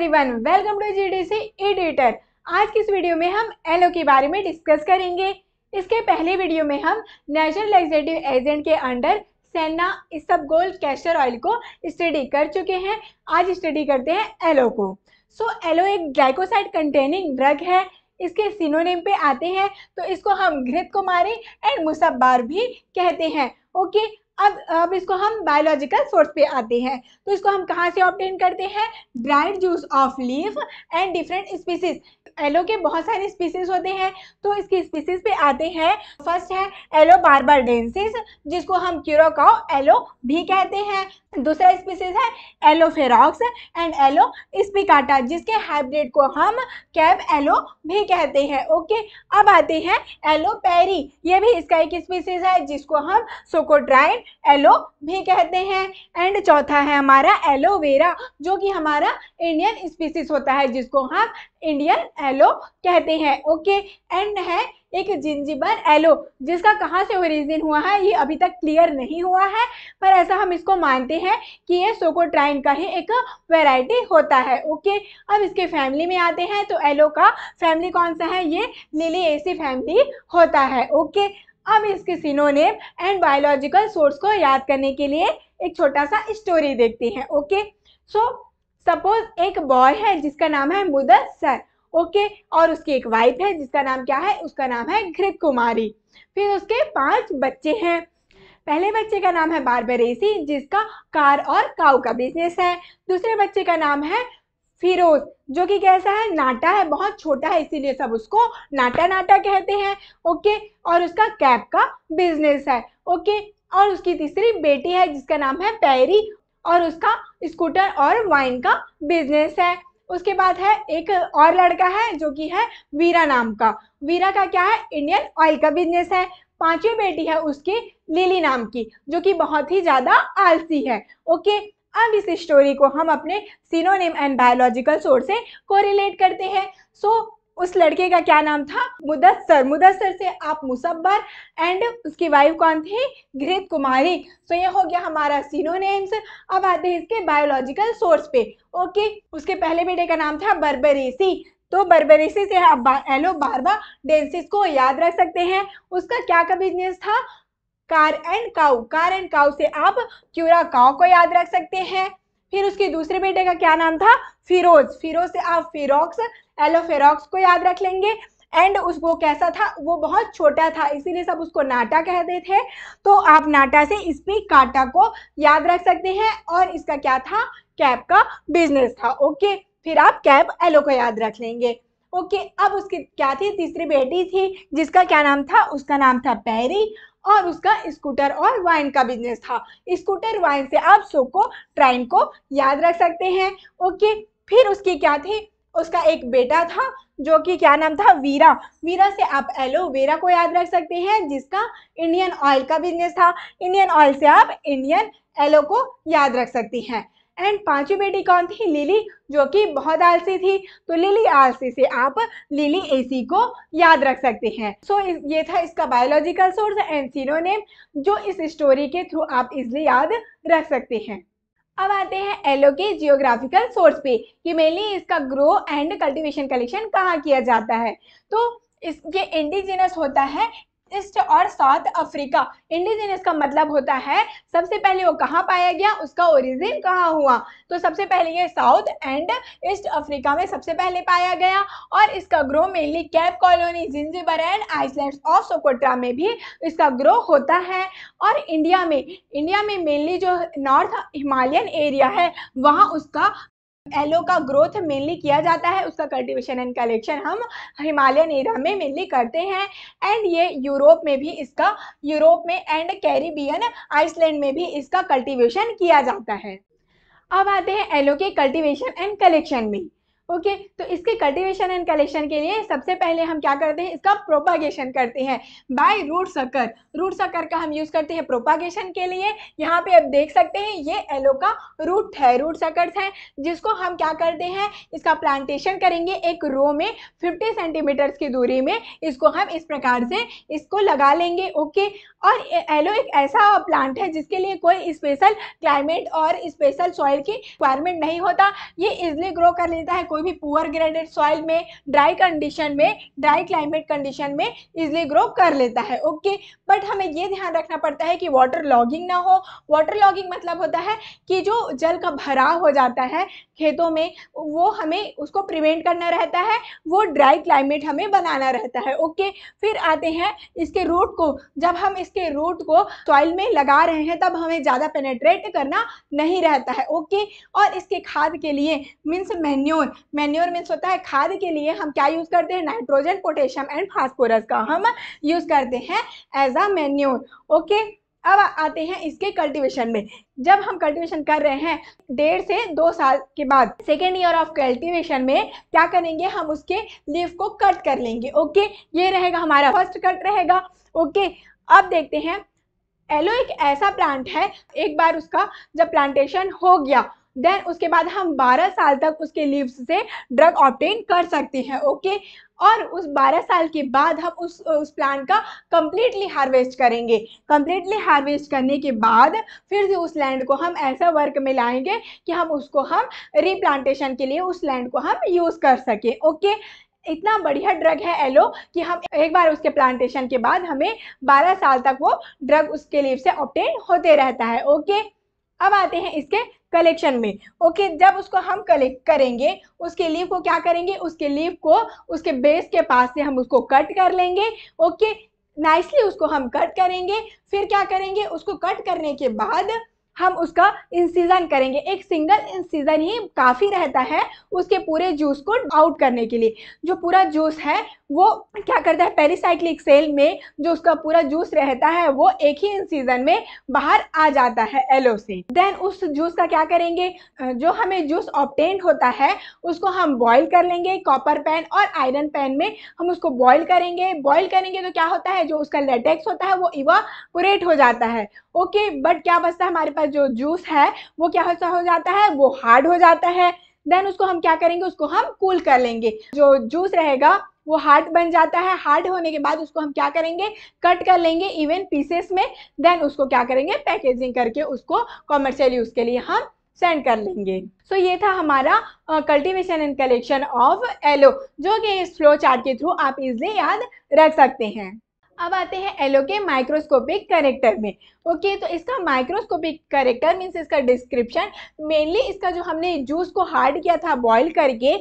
Everyone welcome to GDC editor आज की इस वीडियो में हम एलओ के बारे में डिस्कस करेंगे इसके पहले वीडियो में हम नेशनल एग्जेक्टिव एजेंट के अंडर सेना इस सब गोल्ड कैस्टर ऑयल को स्टडी कर चुके हैं आज स्टडी करते हैं एलओ को सो so, एलो एक ग्लाइकोसाइड कंटेनिंग ड्रग है इसके सिनोनिम पे आते हैं तो इसको हम घृत कुमारी एंड मुसब्बार भी कहते हैं ओके अब अब इसको हम बायोलॉजिकल सोर्स पे आते हैं तो इसको हम कहाँ से ऑप्टेन करते हैं dried juice of leaf and different species aloe के बहुत सारे स्पीसीज होते हैं तो इसकी स्पीसीज पे आते हैं फर्स्ट है एलो बारबार जिसको हम क्यूरोकाओ एलो भी कहते हैं दूसरा स्पीसीज है एलोफेरॉक्स एंड एलो स्पिकाटा जिसके हाइब्रिड को हम कैब एलो भी कहते हैं ओके अब आते हैं एलो पेरी ये भी इसका एक स्पीसीज है जिसको हम सोकोड्राइन एलो भी कहते हैं एंड चौथा है हमारा एलोवेरा जो कि हमारा इंडियन स्पीसीज होता है जिसको हम इंडियन एलो कहते हैं ओके एंड है एक जिंजिबर एलो जिसका कहाँ से ओरिजिन हुआ है ये अभी तक क्लियर नहीं हुआ है पर ऐसा हम इसको मानते हैं कि ये सोकोट्राइन का ही एक वेराइटी होता है ओके अब इसके फैमिली में आते हैं तो एलो का फैमिली कौन सा है ये लिली एसी फैमिली होता है ओके अब इसके सिनोनेम एंड बायोलॉजिकल सोर्स को याद करने के लिए एक छोटा सा स्टोरी देखते हैं ओके सो सपोज एक बॉय है जिसका नाम है मुदसर ओके और उसकी एक वाइफ है जिसका नाम क्या है उसका नाम है घृत कुमारी फिर उसके पांच बच्चे हैं पहले बच्चे का नाम है बारबरेसी जिसका कार और काउ का बिजनेस है दूसरे बच्चे का नाम है फिरोज जो कि कैसा है नाटा है बहुत छोटा है इसीलिए सब उसको नाटा नाटा कहते हैं ओके और उसका कैप का बिजनेस है ओके और उसकी तीसरी बेटी है जिसका नाम है पैरी और उसका स्कूटर और वाइन का बिजनेस है उसके बाद है एक और लड़का है जो कि है वीरा नाम का वीरा का क्या है इंडियन ऑयल का बिजनेस है पांचवी बेटी है उसकी लिली नाम की जो कि बहुत ही ज़्यादा आलसी है ओके अब इस स्टोरी को हम अपने सीनोनेम एंड बायोलॉजिकल सोर्स से कोरिलेट करते हैं सो so, उस लड़के का क्या नाम था मुदस्सर मुदस्सर से आप मुसब्बर एंड उसकी वाइफ कौन थी घृत कुमारी सो ये हो गया हमारा सीनोनेम्स अब आते हैं इसके बायोलॉजिकल सोर्स पे ओके उसके पहले बेटे का नाम था बर्बरेसी तो बर्बरेसी से आप बा, एलो बारबा डेंसिस को याद रख सकते हैं उसका क्या का बिजनेस था car and cow car and cow से आप क्यूरा काउ को याद रख सकते हैं फिर उसके दूसरे बेटे का क्या नाम था फिरोज फिरोज से आप फिरोक्स एलोफेरॉक्स को याद रख लेंगे एंड उस वो कैसा था वो बहुत छोटा था इसीलिए सब उसको नाटा कहते थे तो आप नाटा से इस पे काटा को याद रख सकते हैं और इसका क्या था कैप का बिजनेस था ओके फिर आप कैप एलो को याद रख लेंगे ओके अब उसकी क्या थी तीसरी बेटी थी जिसका क्या नाम था उसका नाम था पैरी और उसका स्कूटर और वाइन का बिजनेस था स्कूटर वाइन से आप सो को ट्राइन को याद रख सकते हैं ओके फिर उसकी क्या थी उसका एक बेटा था जो कि क्या नाम था वीरा वीरा से आप एलोवेरा को याद रख सकते हैं जिसका इंडियन ऑयल का बिजनेस था इंडियन ऑयल से आप इंडियन एलो को याद रख सकती हैं एंड पांचवी बेटी कौन थी लिली जो कि बहुत आलसी थी तो लिली आलसी से आप लिली एसी को याद रख सकते हैं सो so, ये था इसका बायोलॉजिकल सोर्स एंड नेम जो इस स्टोरी के थ्रू आप इजली याद रख सकते हैं अब आते हैं एलो के जियोग्राफिकल सोर्स पे कि मेनली इसका ग्रो एंड कल्टीवेशन कलेक्शन कहाँ किया जाता है तो इस ये इंडिजिनस होता है ईस्ट और साउथ अफ्रीका इंडिजिनियस का मतलब होता है सबसे पहले वो कहाँ पाया गया उसका ओरिजिन कहाँ हुआ तो सबसे पहले ये साउथ एंड ईस्ट अफ्रीका में सबसे पहले पाया गया और इसका grow mainly Cape Colony Zanzibar and island of Socotra में भी इसका ग्रो होता है और इंडिया में इंडिया में मेनली जो नॉर्थ हिमालयन एरिया है वहाँ उसका एलो का ग्रोथ मेनली किया जाता है उसका कल्टीवेशन एंड कलेक्शन हम हिमालयन एरिया में मेनली करते हैं एंड ये यूरोप में भी इसका यूरोप में एंड कैरिबियन आइसलैंड में भी इसका कल्टीवेशन किया जाता है अब आते हैं एलो के कल्टीवेशन एंड कलेक्शन में ओके okay, तो इसके कल्टीवेशन एंड कलेक्शन के लिए सबसे पहले हम क्या करते हैं इसका प्रोपागेशन करते हैं by root sucker root sucker का हम यूज़ करते हैं प्रोपागेशन के लिए यहाँ पे आप देख सकते हैं ये एलो का रूट है रूट सकर्स है जिसको हम क्या करते हैं इसका प्लांटेशन करेंगे एक रो में फिफ्टी सेंटीमीटर्स की दूरी में इसको हम इस प्रकार से इसको लगा लेंगे ओके और एलो एक ऐसा प्लांट है जिसके लिए कोई स्पेशल क्लाइमेट और स्पेशल सॉइल की रिक्वायरमेंट नहीं होता ये इजली ग्रो कर लेता है कोई कोई भी पुअर ग्रेडेड सॉइल में ड्राई कंडीशन में ड्राई क्लाइमेट कंडीशन में इजली ग्रो कर लेता है ओके बट हमें ये ध्यान रखना पड़ता है कि वाटर लॉगिंग ना हो वाटर लॉगिंग मतलब होता है कि जो जल का भराव हो जाता है खेतों में वो हमें उसको प्रिवेंट करना रहता है वो ड्राई क्लाइमेट हमें बनाना रहता है ओके फिर आते हैं इसके रूट को जब हम इसके रूट को सॉइल में लगा रहे हैं तब हमें ज़्यादा पेनेट्रेट करना नहीं रहता है ओके और इसके खाद के लिए मीन्स मैन्योर मैन्योर मीन्स होता है खाद के लिए हम क्या यूज़ करते हैं नाइट्रोजन पोटेशियम एंड फास्फोरस का हम यूज़ करते हैं एज अ मैन्योर ओके अब आते हैं इसके कल्टीवेशन में जब हम कल्टीवेशन कर रहे हैं डेढ़ से दो साल के बाद सेकेंड ईयर ऑफ कल्टीवेशन में क्या करेंगे हम उसके लीफ को कट कर लेंगे ओके ये रहेगा हमारा फर्स्ट कट रहेगा ओके अब देखते हैं एलो एक ऐसा प्लांट है एक बार उसका जब प्लांटेशन हो गया देन उसके बाद हम 12 साल तक उसके लीव्स से ड्रग ऑप्टेन कर सकते हैं ओके और उस 12 साल के बाद हम उस उस प्लांट का कम्प्लीटली हार्वेस्ट करेंगे कम्प्लीटली हार्वेस्ट करने के बाद फिर से उस लैंड को हम ऐसा वर्क में लाएंगे कि हम उसको हम रिप्लांटेशन के लिए उस लैंड को हम यूज़ कर सकें ओके इतना बढ़िया ड्रग है एलो कि हम एक बार उसके प्लांटेशन के बाद हमें 12 साल तक वो ड्रग उसके लीव से ऑप्टेन होते रहता है ओके अब आते हैं इसके कलेक्शन में ओके जब उसको हम कलेक्ट करेंगे उसके लीव को क्या करेंगे उसके लीव को उसके बेस के पास से हम उसको कट कर लेंगे ओके नाइसली उसको हम कट करेंगे फिर क्या करेंगे उसको कट करने के बाद हम उसका इंसीजन करेंगे एक सिंगल इंसीजन ही काफ़ी रहता है उसके पूरे जूस को आउट करने के लिए जो पूरा जूस है वो क्या करता है पेरीसाइक्लिक सेल में जो उसका पूरा जूस रहता है वो एक ही इंसीजन में बाहर आ जाता है एलो से देन उस जूस का क्या करेंगे जो हमें जूस ऑप्टेंड होता है उसको हम बॉईल कर लेंगे कॉपर पैन और आयरन पैन में हम उसको बॉईल करेंगे बॉईल करेंगे तो क्या होता है जो उसका लेटेक्स होता है वो इवा हो जाता है ओके बट क्या बचता है हमारे पास जो जूस है वो क्या हो जाता है वो हार्ड हो जाता है देन उसको हम क्या करेंगे उसको हम कूल cool कर लेंगे जो जूस रहेगा वो हार्ड बन जाता है हार्ड होने के बाद उसको हम क्या करेंगे कट कर लेंगे इवन पीसेस में देन उसको क्या करेंगे पैकेजिंग करके उसको कॉमर्शियल यूज़ के लिए हम सेंड कर लेंगे सो so, ये था हमारा cultivation and collection of aloe जो कि इस फ्लो चार्ट के थ्रू आप इजली याद रख सकते हैं अब आते हैं एलो के माइक्रोस्कोपिक करेक्टर में ओके तो इसका माइक्रोस्कोपिक करेक्टर मीन्स इसका डिस्क्रिप्शन मेनली इसका जो हमने जूस को हार्ड किया था बॉईल करके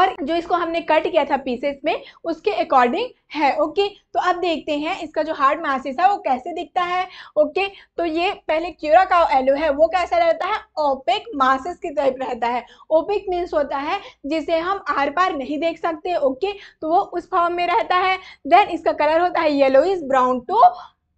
और जो इसको हमने कट किया था पीसेस में उसके अकॉर्डिंग है ओके तो अब देखते हैं इसका जो हार्ड मासिस है वो कैसे दिखता है ओके तो ये पहले क्यूरा का एलो है वो कैसा रहता है ओपेक मासिस की टाइप रहता है ओपेक मीन्स होता है जिसे हम आर पार नहीं देख सकते ओके तो वो उस फॉर्म में रहता है देन इसका कलर होता है yellowish brown to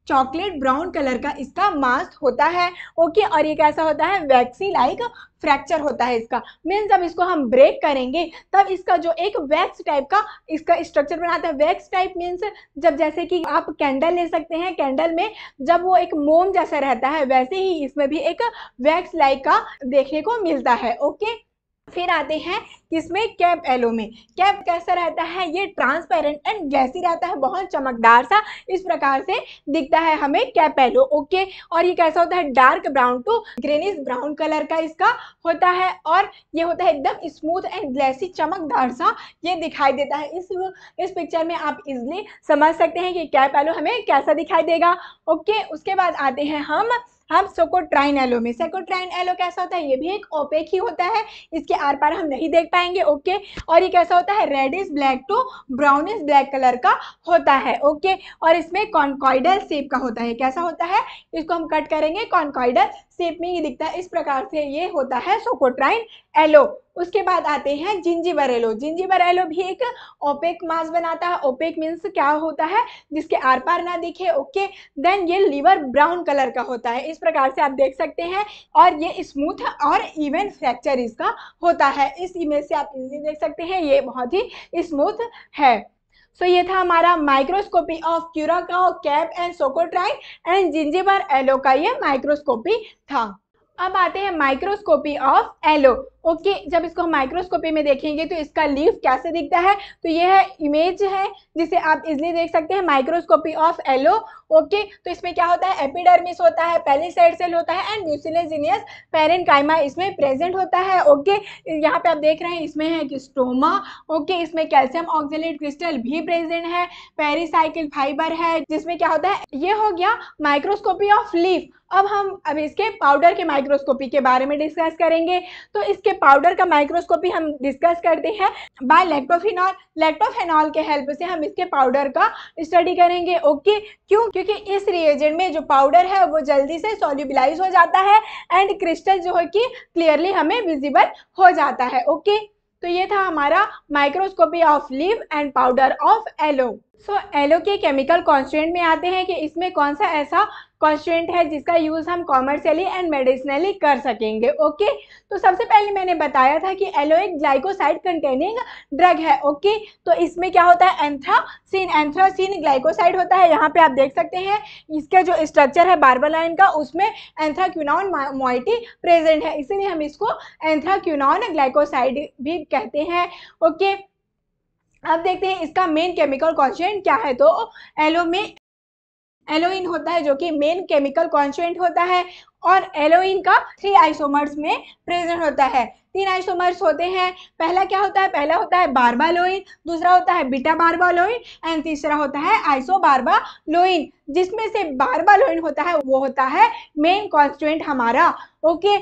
chocolate brown colour का इसका मास होता है ओके और ये कैसा होता है वैक्सी लाइक फ्रैक्चर होता है इसका मीन जब इसको हम ब्रेक करेंगे तब इसका जो एक वैक्स टाइप का इसका स्ट्रक्चर बनाता है वैक्स टाइप मीन्स जब जैसे कि आप कैंडल ले सकते हैं कैंडल में जब वो एक मोम जैसा रहता है वैसे ही इसमें भी एक वैक्स लाइक का देखने को मिलता है ओके फिर आते हैं किसमें कैप एलो में कैप कैसा रहता है ये ट्रांसपेरेंट एंड ग्लैसी रहता है बहुत चमकदार सा इस प्रकार से दिखता है हमें कैप एलो ओके और ये कैसा होता है dark brown to greenish brown colour का इसका होता है और ये होता है एकदम स्मूथ एंड ग्लैसी चमकदार सा ये दिखाई देता है इस इस पिक्चर में आप इजली समझ सकते हैं कि कैप एलो हमें कैसा दिखाई देगा ओके उसके बाद आते हैं हम हम सोकोट्राइन एलो में सेकोट्राइन एलो कैसा होता है ये भी एक ओपेक ही होता है इसके आर पार हम नहीं देख पाएंगे ओके और ये कैसा होता है is black to is black colour का होता है ओके और इसमें कॉन्कॉइडल सेप का होता है कैसा होता है इसको हम कट करेंगे कॉन्कॉइडल सेप में ये दिखता है इस प्रकार से ये होता है सोकोट्राइन एलो उसके बाद आते हैं जिंजीवर एलो जिंजीवर एलो भी एक ओपेक मास बनाता है ओपेक मीन्स क्या होता है जिसके आर पार ना दिखे ओके देन ये लीवर ब्राउन कलर का होता है इस इस प्रकार से आप देख सकते हैं और ये स्मूथ और इवन फ्रैक्चर इसका होता है इस इमेज से आप इजली देख सकते हैं ये बहुत ही स्मूथ है सो so, ये था हमारा microscopy of Curacao Cape and Socotrine and Zanzibar aloe का ये माइक्रोस्कोपी था अब आते हैं माइक्रोस्कोपी ऑफ एलो ओके जब इसको हम माइक्रोस्कोपी में देखेंगे तो इसका लीफ कैसे दिखता है तो यह है इमेज है जिसे आप इजली देख सकते हैं माइक्रोस्कोपी ऑफ एलो ओके तो इसमें क्या होता है एपिडर्मिस होता है पेलिसाइड सेल होता है एंड म्यूसिलेजीनियस पेरेंकाइमा इसमें प्रेजेंट होता है ओके यहाँ पे आप देख रहे हैं इसमें है कि स्टोमा ओके इसमें कैल्शियम ऑक्सीट क्रिस्टल भी प्रेजेंट है पेरिसाइकिल फाइबर है जिसमें क्या होता है ये हो गया माइक्रोस्कोपी ऑफ लीफ अब हम अब इसके पाउडर के माइक्रोस्कोपी के बारे में डिस्कस करेंगे तो इसके पाउडर का माइक्रोस्कोपी हम डिस्कस करते हैं बाय लेक्टोफिनॉल लेक्टोफेनॉल के हेल्प से हम इसके पाउडर का स्टडी करेंगे ओके क्यों क्योंकि इस रिएजेंट में जो पाउडर है वो जल्दी से सोल्यूबिलाइज हो जाता है एंड क्रिस्टल जो है कि क्लियरली हमें विजिबल हो जाता है ओके तो ये था हमारा microscopy of leaf and powder of aloe so aloe के केमिकल कॉन्स्टेंट में आते हैं कि इसमें कौन सा ऐसा कॉन्स्टेंट है जिसका यूज़ हम कॉमर्शियली एंड मेडिसिनली कर सकेंगे ओके तो सबसे पहले मैंने बताया था कि एलो एक ग्लाइकोसाइड कंटेनिंग ड्रग है ओके तो इसमें क्या होता है एंथ्रासीन एंथ्रासीन ग्लाइकोसाइड होता है यहाँ पे आप देख सकते हैं इसका जो स्ट्रक्चर है बार्बलाइन का उसमें एंथ्राक्यूनॉन मोइटी प्रेजेंट है इसीलिए हम इसको एंथ्राक्यूनॉन ग्लाइकोसाइड भी कहते हैं ओके okay? अब देखते हैं इसका मेन केमिकल कॉन्स्टेंट क्या है तो एलो में एलोइन होता है जो कि मेन केमिकल कॉन्स्टेंट होता है और एलोइन का थ्री आइसोमर्स में प्रेजेंट होता है तीन आइसोमर्स होते हैं पहला क्या होता है पहला होता है बारबालोइन दूसरा होता है बीटा बारबालोइन एंड तीसरा होता है आइसो बारबालोइन जिसमें से बारबालोइन होता है वो होता है मेन कॉन्स्टेंट हमारा ओके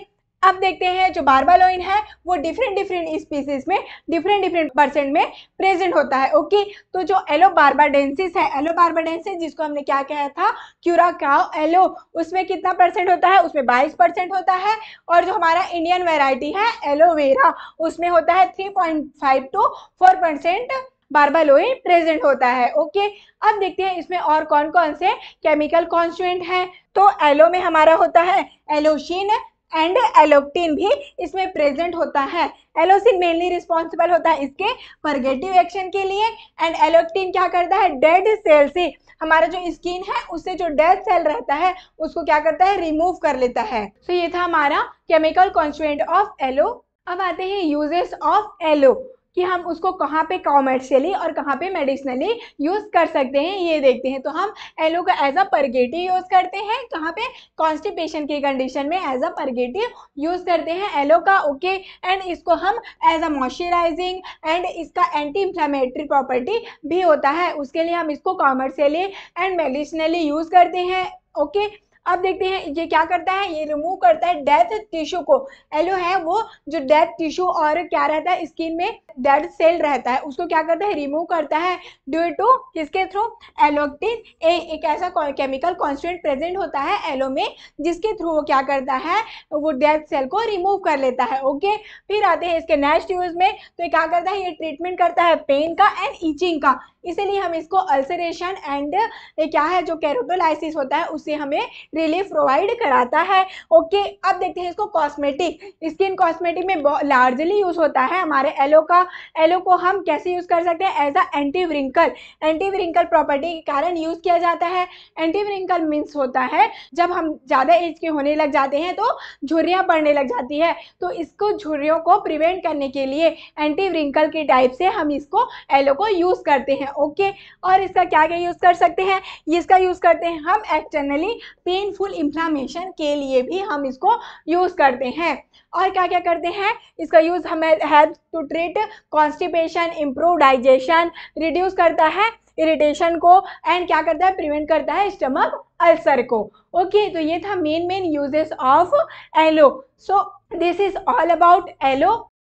अब देखते हैं जो बारबालोइन है वो डिफरेंट डिफरेंट स्पीसीज में डिफरेंट डिफरेंट परसेंट में प्रेजेंट होता है ओके तो जो एलो बारबाडेंसिस है एलो बारबाडेंसिस जिसको हमने क्या कहा था क्यूरा काव एलो उसमें कितना परसेंट होता है उसमें बाईस परसेंट होता है और जो हमारा इंडियन वेराइटी है एलोवेरा उसमें होता है three point five to four percent barbaloin present होता है ओके अब देखते हैं इसमें और कौन कौन से केमिकल कॉन्स्टुएंट हैं तो एलो में हमारा होता है एलोशीन एंड एलोक्टीन भी इसमें प्रेजेंट होता है एलोसिन मेनली रिस्पॉन्सिबल होता है इसके परगेटिव एक्शन के लिए एंड एलोक्टीन क्या करता है डेड सेल से हमारा जो स्किन है उससे जो डेड सेल रहता है उसको क्या करता है रिमूव कर लेता है तो so ये था हमारा केमिकल कॉन्स्टेंट ऑफ एलो अब आते हैं यूजेस ऑफ एलो कि हम उसको कहाँ पे कॉमर्शियली और कहाँ पे मेडिसिनली यूज़ कर सकते हैं ये देखते हैं तो हम एलो का एज अ परगेटिव यूज़ करते हैं कहाँ पे कॉन्स्टिपेशन की कंडीशन में एज अ परगेटिव यूज़ करते हैं एलो का ओके एंड इसको हम एज अ मॉइस्चराइजिंग एंड इसका एंटी इंफ्लामेटरी प्रॉपर्टी भी होता है उसके लिए हम इसको कॉमर्शियली एंड मेडिसिनली यूज़ करते हैं ओके okay? अब देखते हैं ये क्या करता है ये रिमूव करता है डेथ टिश्यू को एलो है वो जो डेथ टिश्यू और क्या रहता है स्किन में डेड सेल रहता है उसको क्या करता है रिमूव करता है ड्यू टू किसके थ्रू एलोक्टिन ए एक ऐसा केमिकल कॉन्स्टेंट प्रेजेंट होता है एलो में जिसके थ्रू वो क्या करता है वो डेथ सेल को रिमूव कर लेता है ओके फिर आते हैं इसके नेक्स्ट यूज में तो क्या करता है ये ट्रीटमेंट करता है पेन का एंड ईचिंग का इसीलिए हम इसको अल्सरेशन एंड क्या है जो कैरोटोलाइसिस होता है उससे हमें रिलीफ प्रोवाइड कराता है ओके अब देखते हैं इसको कॉस्मेटिक स्किन कॉस्मेटिक में लार्जली यूज़ होता है हमारे एलो का एलो को हम कैसे यूज़ कर सकते हैं as a anti wrinkle anti wrinkle property के कारण यूज़ किया जाता है एंटी व्रिंकल मीन्स होता है जब हम ज़्यादा एज के होने लग जाते हैं तो झुर्रियाँ पड़ने लग जाती है तो इसको झुर्रियों को प्रिवेंट करने के लिए एंटी व्रिंकल के टाइप से हम इसको एलो को यूज़ करते हैं ओके और इसका क्या क्या यूज़ कर सकते हैं इसका यूज़ करते हैं हम एक्सटर्नली पेनफुल इंफ्लामेशन के लिए भी हम इसको यूज़ करते हैं और क्या क्या करते हैं इसका यूज़ हमें help to treat constipation improve digestion reduce करता है इरिटेशन को एंड क्या करता है प्रिवेंट करता है स्टमक अल्सर को ओके okay, तो ये था main main uses of aloe so this is all about yellow